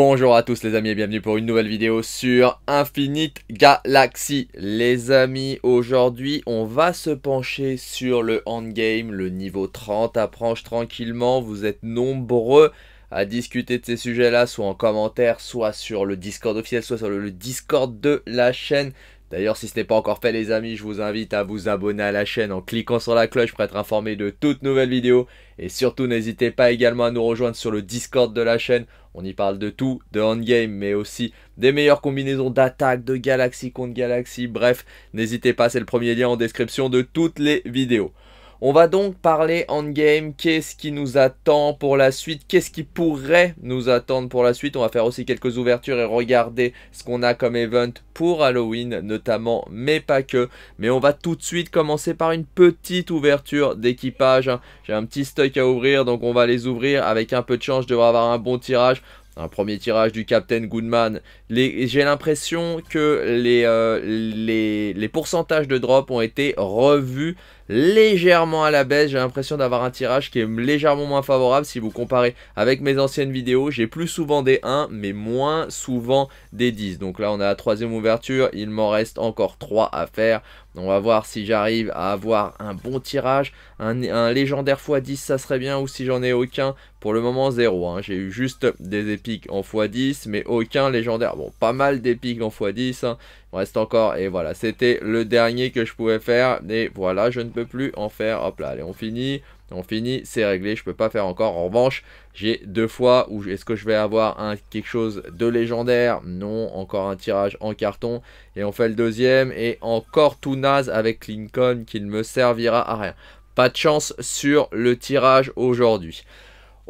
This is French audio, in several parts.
Bonjour à tous les amis et bienvenue pour une nouvelle vidéo sur Infinite Galaxy. Les amis, aujourd'hui on va se pencher sur le endgame, le niveau 30. Approche tranquillement, vous êtes nombreux à discuter de ces sujets-là, soit en commentaire, soit sur le Discord officiel, soit sur le Discord de la chaîne. D'ailleurs, si ce n'est pas encore fait les amis, je vous invite à vous abonner à la chaîne en cliquant sur la cloche pour être informé de toutes nouvelles vidéos et surtout, n'hésitez pas également à nous rejoindre sur le Discord de la chaîne. On y parle de tout, de handgame, mais aussi des meilleures combinaisons d'attaque, de galaxie contre galaxie. Bref, n'hésitez pas, c'est le premier lien en description de toutes les vidéos. On va donc parler game. qu'est-ce qui nous attend pour la suite, qu'est-ce qui pourrait nous attendre pour la suite. On va faire aussi quelques ouvertures et regarder ce qu'on a comme event pour Halloween notamment, mais pas que. Mais on va tout de suite commencer par une petite ouverture d'équipage. Hein. J'ai un petit stock à ouvrir, donc on va les ouvrir. Avec un peu de chance, je devrais avoir un bon tirage un premier tirage du Captain Goodman. J'ai l'impression que les, euh, les, les, pourcentages de drop ont été revus légèrement à la baisse. J'ai l'impression d'avoir un tirage qui est légèrement moins favorable si vous comparez avec mes anciennes vidéos. J'ai plus souvent des 1, mais moins souvent des 10. Donc là, on a la troisième ouverture. Il m'en reste encore 3 à faire. On va voir si j'arrive à avoir un bon tirage. Un, légendaire x10, ça serait bien. Ou si j'en ai aucun, pour le moment, 0. Hein. J'ai eu juste des épiques en x10, mais aucun légendaire. Bon, pas mal d'épiques en x10 reste encore, et voilà, c'était le dernier que je pouvais faire, et voilà, je ne peux plus en faire, hop là, allez, on finit, on finit, c'est réglé, je peux pas faire encore. En revanche, j'ai deux fois où est-ce que je vais avoir un, quelque chose de légendaire Non, encore un tirage en carton. Et on fait le deuxième et encore tout naze avec Lincoln qui ne me servira à rien. Pas de chance sur le tirage aujourd'hui.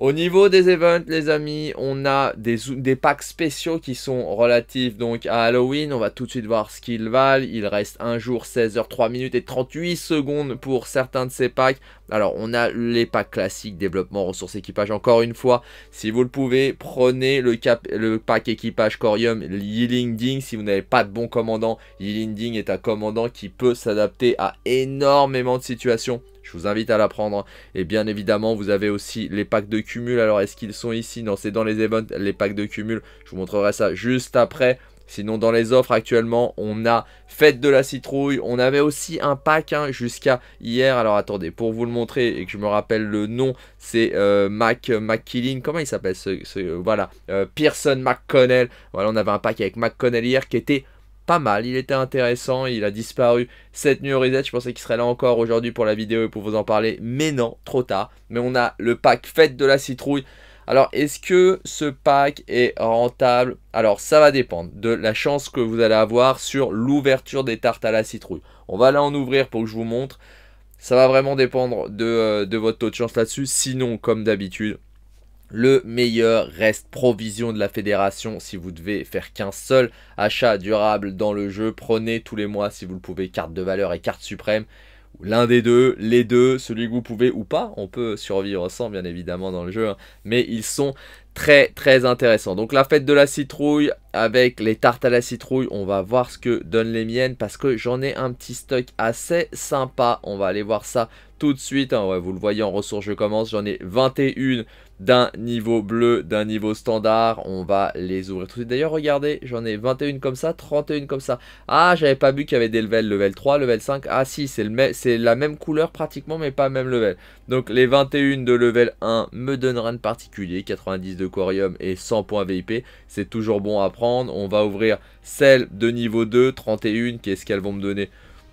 Au niveau des events, les amis, on a des, packs spéciaux qui sont relatifs donc à Halloween. On va tout de suite voir ce qu'ils valent. Il reste un jour, 16h, 3 minutes et 38 secondes pour certains de ces packs. Alors, on a les packs classiques, développement, ressources, équipage. Encore une fois, si vous le pouvez, prenez le, le pack équipage Corium Yiling Ding. Si vous n'avez pas de bon commandant, Yiling Ding est un commandant qui peut s'adapter à énormément de situations. Je vous invite à la prendre. Et bien évidemment, vous avez aussi les packs de cumul. Alors, est-ce qu'ils sont ici Non, c'est dans les events, les packs de cumul. Je vous montrerai ça juste après. Sinon, dans les offres actuellement, on a Fête de la Citrouille. On avait aussi un pack hein, jusqu'à hier. Alors, attendez, pour vous le montrer et que je me rappelle le nom, c'est euh, Mac McKilling. Comment il s'appelle Voilà, euh, Pearson McConnell. Voilà, on avait un pack avec McConnell hier qui était pas mal, il était intéressant, il a disparu cette nuit au reset, je pensais qu'il serait là encore aujourd'hui pour la vidéo et pour vous en parler, mais non, trop tard. Mais on a le pack Fête de la Citrouille, alors, est-ce que ce pack est rentable Alors, ça va dépendre de la chance que vous allez avoir sur l'ouverture des tartes à la citrouille. On va là en ouvrir pour que je vous montre. Ça va vraiment dépendre de, euh, de votre taux de chance là-dessus. Sinon, comme d'habitude, le meilleur reste provision de la fédération si vous devez faire qu'un seul achat durable dans le jeu. Prenez tous les mois si vous le pouvez carte de valeur et carte suprême. L'un des deux, les deux, celui que vous pouvez ou pas. On peut survivre sans bien évidemment dans le jeu. Hein. mais ils sont très très intéressants. Donc la fête de la citrouille avec les tartes à la citrouille, on va voir ce que donnent les miennes parce que j'en ai un petit stock assez sympa. On va aller voir ça tout de suite. Hein. vous le voyez en ressources, je commence, j'en ai 21 d'un niveau bleu, d'un niveau standard. On va les ouvrir tout D'ailleurs, regardez, j'en ai 21 comme ça, 31 comme ça. Ah, j'avais pas vu qu'il y avait des levels, level 3, level 5. Ah si, c'est la même couleur pratiquement, mais pas même level. Donc les 21 de level 1 me donnent rien de particulier, 90 de Quarium et 100 points VIP. C'est toujours bon à prendre. On va ouvrir celle de niveau 2, 31, qu'est-ce qu'elles vont me donner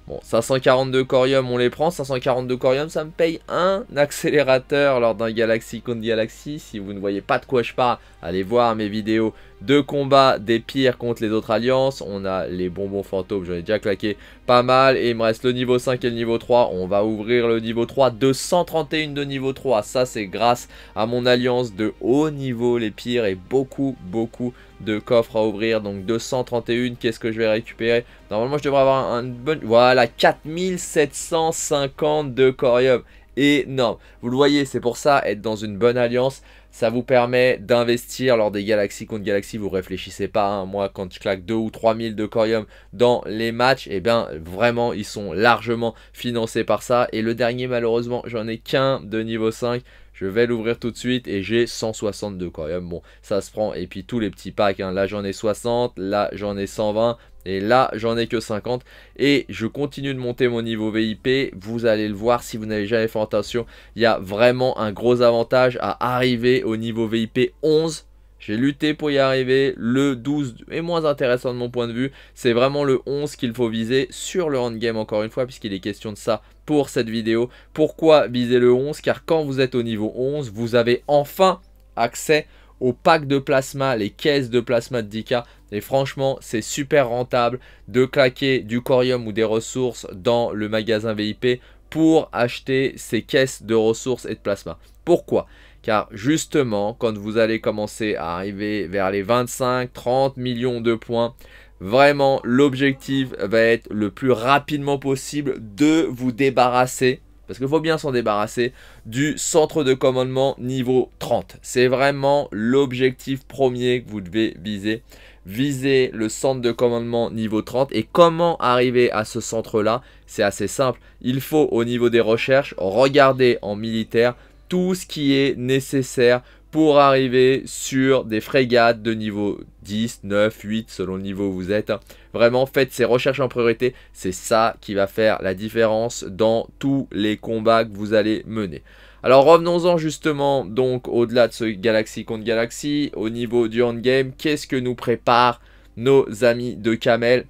Bon, 542 corium, on les prend. 542 corium, ça me paye un accélérateur lors d'un Galaxy contre Galaxy. Si vous ne voyez pas de quoi je parle, allez voir mes vidéos de combat des pires contre les autres alliances. On a les bonbons fantômes, j'en ai déjà claqué pas mal. Et il me reste le niveau 5 et le niveau 3. On va ouvrir le niveau 3. 231 de niveau 3. Ça, c'est grâce à mon alliance de haut niveau, les pires. Et beaucoup, beaucoup de coffres à ouvrir. Donc 231, qu'est-ce que je vais récupérer Normalement, je devrais avoir un, bon Voilà, 4750 de corium. Énorme. Vous le voyez, c'est pour ça, être dans une bonne alliance, ça vous permet d'investir lors des galaxies contre galaxies. Vous réfléchissez pas, hein. moi quand je claque 2 ou 3000 de corium dans les matchs, et eh bien vraiment ils sont largement financés par ça. Et le dernier malheureusement j'en ai qu'un de niveau 5. Je vais l'ouvrir tout de suite et j'ai 162 quand même. Bon, ça se prend. Et puis tous les petits packs. Hein. Là, j'en ai 60. Là, j'en ai 120. Et là, j'en ai que 50. Et je continue de monter mon niveau VIP. Vous allez le voir si vous n'avez jamais fait attention. Il y a vraiment un gros avantage à arriver au niveau VIP 11 j'ai lutté pour y arriver. Le 12 est moins intéressant de mon point de vue. C'est vraiment le 11 qu'il faut viser sur le game encore une fois puisqu'il est question de ça pour cette vidéo. Pourquoi viser le 11 Car quand vous êtes au niveau 11, vous avez enfin accès au pack de plasma, les caisses de plasma de 10K. Et franchement, c'est super rentable de claquer du corium ou des ressources dans le magasin VIP pour acheter ces caisses de ressources et de plasma. Pourquoi Car justement, quand vous allez commencer à arriver vers les 25-30 millions de points, vraiment l'objectif va être le plus rapidement possible de vous débarrasser parce qu'il faut bien s'en débarrasser, du centre de commandement niveau 30. C'est vraiment l'objectif premier que vous devez viser. Visez le centre de commandement niveau 30. Et comment arriver à ce centre-là C'est assez simple. Il faut au niveau des recherches regarder en militaire tout ce qui est nécessaire pour arriver sur des frégates de niveau 10, 9, 8 selon le niveau où vous êtes. Hein. Vraiment, faites ces recherches en priorité. C'est ça qui va faire la différence dans tous les combats que vous allez mener. Alors revenons-en justement donc au-delà de ce Galaxy contre Galaxy, au niveau du endgame, qu'est-ce que nous préparent nos amis de Camel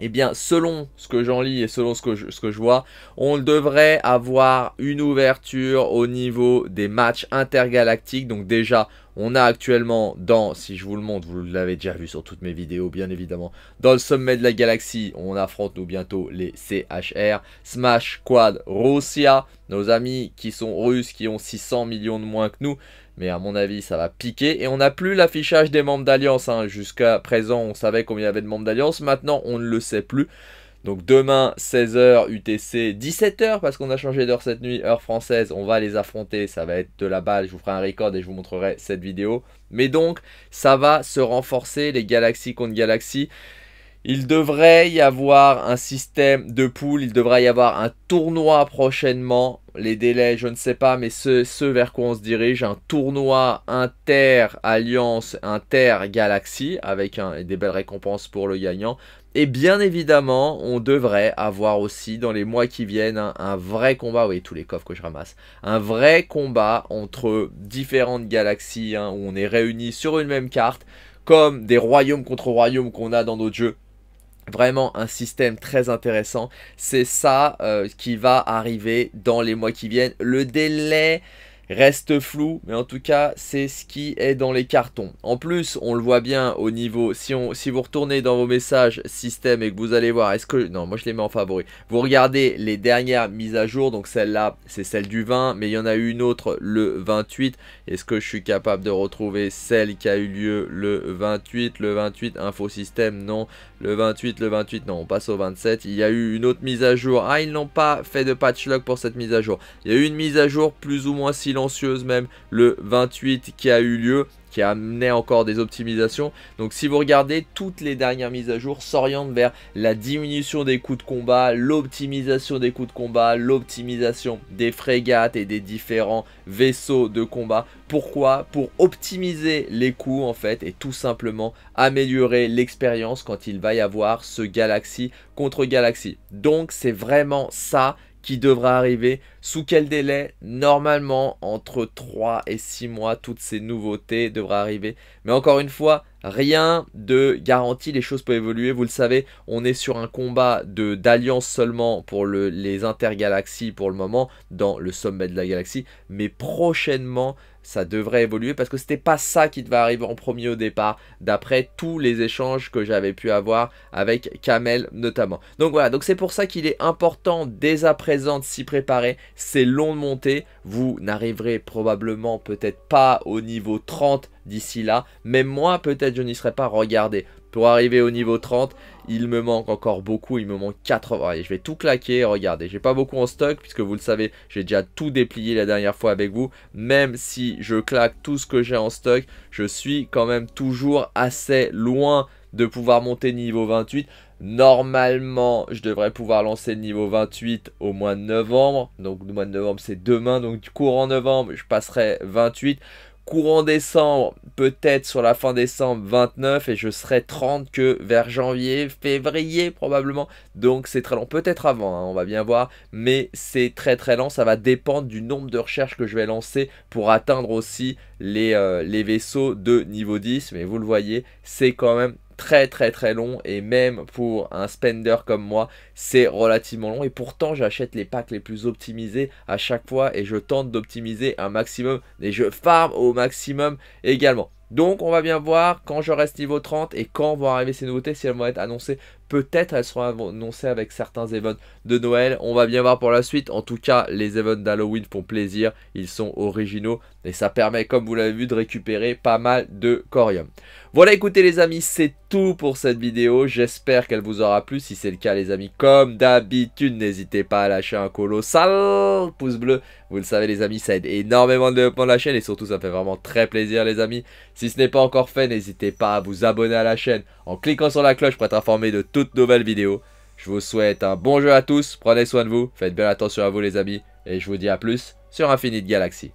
eh bien, selon ce que j'en lis et selon ce que, ce que je vois, on devrait avoir une ouverture au niveau des matchs intergalactiques. Donc déjà, on a actuellement dans, si je vous le montre, vous l'avez déjà vu sur toutes mes vidéos bien évidemment, dans le sommet de la galaxie, on affronte nous bientôt les CHR, Smash, Quad, Russia, nos amis qui sont russes, qui ont 600 millions de moins que nous, mais à mon avis ça va piquer et on n'a plus l'affichage des membres d'Alliance, hein. jusqu'à présent on savait combien il y avait de membres d'Alliance, maintenant on ne le sait plus. Donc demain 16h UTC, 17h parce qu'on a changé d'heure cette nuit, heure française, on va les affronter, ça va être de la balle, je vous ferai un record et je vous montrerai cette vidéo. Mais donc ça va se renforcer les Galaxies contre Galaxies. Il devrait y avoir un système de poules, il devrait y avoir un tournoi prochainement. Les délais, je ne sais pas, mais ce, vers quoi on se dirige, un tournoi inter-alliance, inter-galaxie, avec des belles récompenses pour le gagnant. Et bien évidemment, on devrait avoir aussi dans les mois qui viennent un, vrai combat, oui, tous les coffres que je ramasse, un vrai combat entre différentes galaxies hein, où on est réunis sur une même carte, comme des royaumes contre royaumes qu'on a dans d'autres jeux vraiment un système très intéressant. C'est ça euh, qui va arriver dans les mois qui viennent. Le délai reste flou, mais en tout cas, c'est ce qui est dans les cartons. En plus, on le voit bien au niveau, si, on, si vous retournez dans vos messages système et que vous allez voir, est-ce que, non, moi je les mets en favori, vous regardez les dernières mises à jour, donc celle-là, c'est celle du 20, mais il y en a eu une autre le 28, est-ce que je suis capable de retrouver celle qui a eu lieu le 28, le 28, info système, non, le 28, le 28, non, on passe au 27, il y a eu une autre mise à jour, ah, ils n'ont pas fait de patch log pour cette mise à jour, il y a eu une mise à jour plus ou moins si silencieuse même, le 28 qui a eu lieu, qui a amené encore des optimisations. Donc si vous regardez, toutes les dernières mises à jour s'orientent vers la diminution des coûts de combat, l'optimisation des coûts de combat, l'optimisation des frégates et des différents vaisseaux de combat. Pourquoi Pour optimiser les coûts en fait et tout simplement améliorer l'expérience quand il va y avoir ce galaxy contre galaxy Donc c'est vraiment ça qui devra arriver. Sous quel délai Normalement, entre 3 et 6 mois, toutes ces nouveautés devraient arriver. Mais encore une fois, rien de garanti, les choses peuvent évoluer. Vous le savez, on est sur un combat d'alliance seulement pour le, les intergalaxies pour le moment, dans le sommet de la galaxie. Mais prochainement, ça devrait évoluer parce que c'était pas ça qui devait arriver en premier au départ, d'après tous les échanges que j'avais pu avoir avec Kamel notamment. Donc voilà, donc c'est pour ça qu'il est important dès à présent de s'y préparer. C'est long de monter, vous n'arriverez probablement peut-être pas au niveau 30 d'ici là. mais moi, peut-être, je n'y serais pas regardé. Pour arriver au niveau 30, il me manque encore beaucoup. Il me manque 80. je vais tout claquer. Regardez, j'ai pas beaucoup en stock puisque vous le savez, j'ai déjà tout déplié la dernière fois avec vous. Même si je claque tout ce que j'ai en stock, je suis quand même toujours assez loin de pouvoir monter niveau 28. Normalement, je devrais pouvoir lancer le niveau 28 au mois de novembre. Donc, le mois de novembre, c'est demain. Donc, du en novembre, je passerai 28 courant décembre, peut-être sur la fin décembre 29 et je serai 30 que vers janvier, février probablement. Donc c'est très long, peut-être avant, hein, on va bien voir, mais c'est très très lent, ça va dépendre du nombre de recherches que je vais lancer pour atteindre aussi les, euh, les vaisseaux de niveau 10, mais vous le voyez, c'est quand même très très très long et même pour un spender comme moi c'est relativement long et pourtant j'achète les packs les plus optimisés à chaque fois et je tente d'optimiser un maximum et je farm au maximum également donc on va bien voir quand je reste niveau 30 et quand vont arriver ces nouveautés si elles vont être annoncées Peut-être elles seront annoncées avec certains events de Noël. On va bien voir pour la suite. En tout cas, les events d'Halloween font plaisir. Ils sont originaux. Et ça permet, comme vous l'avez vu, de récupérer pas mal de corium. Voilà, écoutez les amis, c'est tout pour cette vidéo. J'espère qu'elle vous aura plu. Si c'est le cas, les amis, comme d'habitude, n'hésitez pas à lâcher un colossal pouce bleu. Vous le savez, les amis, ça aide énormément le développement de la chaîne. Et surtout, ça fait vraiment très plaisir, les amis. Si ce n'est pas encore fait, n'hésitez pas à vous abonner à la chaîne en cliquant sur la cloche pour être informé de tout nouvelle vidéo. Je vous souhaite un bon jeu à tous, prenez soin de vous, faites bien attention à vous les amis, et je vous dis à plus sur Infinite Galaxy.